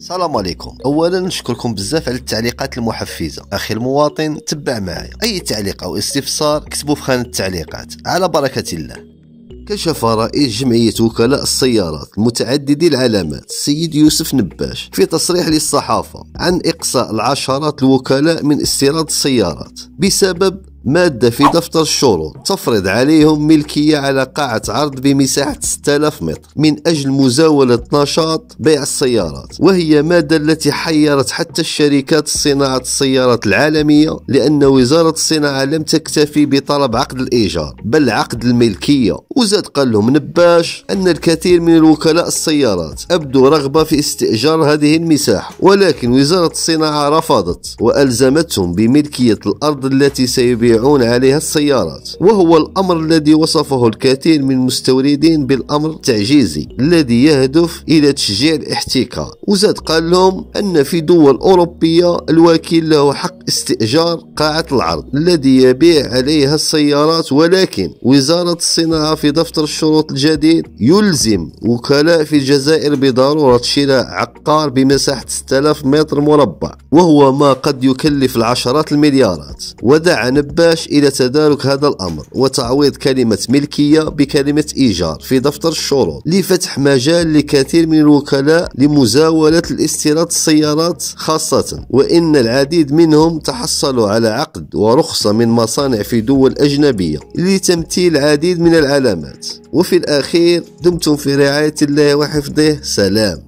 السلام عليكم اولا نشكركم بزاف على التعليقات المحفزه اخي المواطن تبع معايا اي تعليق او استفسار اكتبوا في خانه التعليقات على بركه الله كشف رئيس جمعية وكلاء السيارات متعددي العلامات السيد يوسف نباش في تصريح للصحافة عن إقصاء العشرات الوكلاء من استيراد السيارات بسبب مادة في دفتر الشروط تفرض عليهم ملكية على قاعة عرض بمساحة 6000 متر من أجل مزاولة نشاط بيع السيارات وهي مادة التي حيرت حتى الشركات صناعة السيارات العالمية لأن وزارة الصناعة لم تكتفي بطلب عقد الإيجار بل عقد الملكية وزاد قال لهم نباش أن الكثير من وكلاء السيارات أبدوا رغبة في استئجار هذه المساحة ولكن وزارة الصناعة رفضت وألزمتهم بملكية الأرض التي سيبيع يبيعون عليها السيارات وهو الأمر الذي وصفه الكثير من المستوردين بالأمر التعجيزي الذي يهدف إلى تشجيع الاحتكار وزاد قال لهم أن في دول أوروبية الوكيل له حق استئجار قاعة العرض الذي يبيع عليها السيارات ولكن وزارة الصناعة في دفتر الشروط الجديد يلزم وكلاء في الجزائر بضرورة شراء عقار بمساحة 6000 متر مربع وهو ما قد يكلف العشرات المليارات ودعا نبا نحتاج إلى تدارك هذا الأمر وتعويض كلمة ملكية بكلمة إيجار في دفتر الشروط لفتح مجال لكثير من الوكلاء لمزاولة الاستيراد السيارات خاصة وإن العديد منهم تحصلوا على عقد ورخصة من مصانع في دول أجنبية لتمثيل العديد من العلامات وفي الأخير دمتم في رعاية الله وحفظه سلام